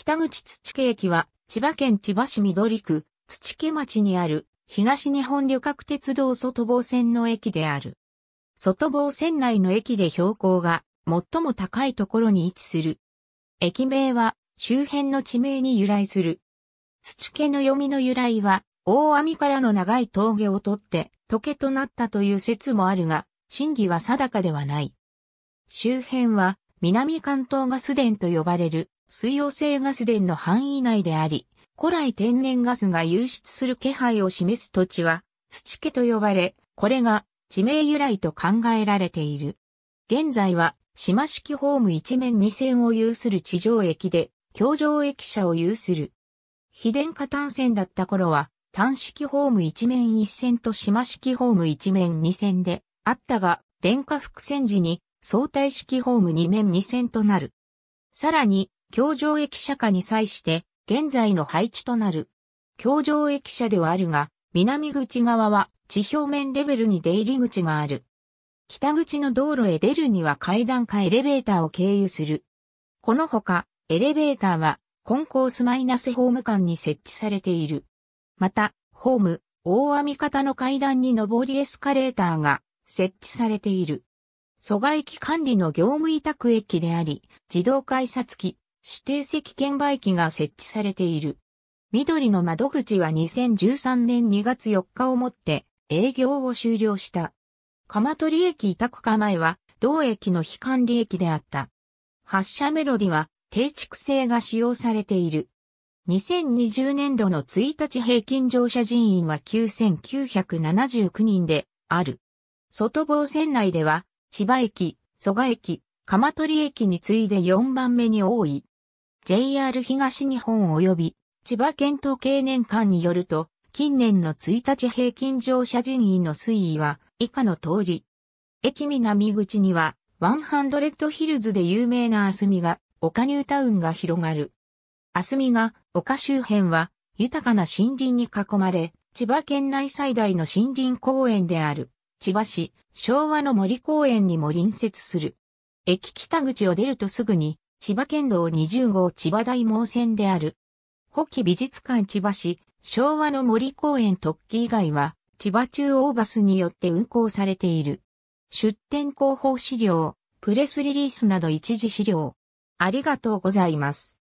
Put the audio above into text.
北口土家駅は、千葉県千葉市緑区、土木町にある、東日本旅客鉄道外房線の駅である。外房線内の駅で標高が最も高いところに位置する。駅名は周辺の地名に由来する。土家の読みの由来は大網からの長い峠を取って時計となったという説もあるが、真偽は定かではない。周辺は南関東ガス田と呼ばれる水溶性ガス田の範囲内であり、古来天然ガスが流出する気配を示す土地は、土家と呼ばれ、これが地名由来と考えられている。現在は、島式ホーム一面二線を有する地上駅で、橋上駅舎を有する。非電化単線だった頃は、単式ホーム一面一線と島式ホーム一面二線であったが、電化伏線時に相対式ホーム二面二線となる。さらに、京上駅舎下に際して現在の配置となる。京上駅舎ではあるが、南口側は地表面レベルに出入り口がある。北口の道路へ出るには階段かエレベーターを経由する。このほか、エレベーターは、コンコースマイナスホーム間に設置されている。また、ホーム、大網方の階段に上りエスカレーターが設置されている。蘇我駅管理の業務委託駅であり、自動改札機、指定席券売機が設置されている。緑の窓口は2013年2月4日をもって営業を終了した。鎌取駅委託課前は同駅の非管理駅であった。発車メロディは定築性が使用されている。2020年度の1日平均乗車人員は9979人である。外房線内では千葉駅、蘇我駅、鎌取駅に次いで4番目に多い。JR 東日本及び千葉県統計年間によると、近年の1日平均乗車人員の推移は以下の通り。駅南口には、ワンハンドレッドヒルズで有名なアスミが、丘ニュータウンが広がる。アスミが、丘周辺は、豊かな森林に囲まれ、千葉県内最大の森林公園である、千葉市、昭和の森公園にも隣接する。駅北口を出るとすぐに、千葉県道20号千葉大門線である。保機美術館千葉市、昭和の森公園特記以外は、千葉中央バスによって運行されている。出展広報資料、プレスリリースなど一時資料。ありがとうございます。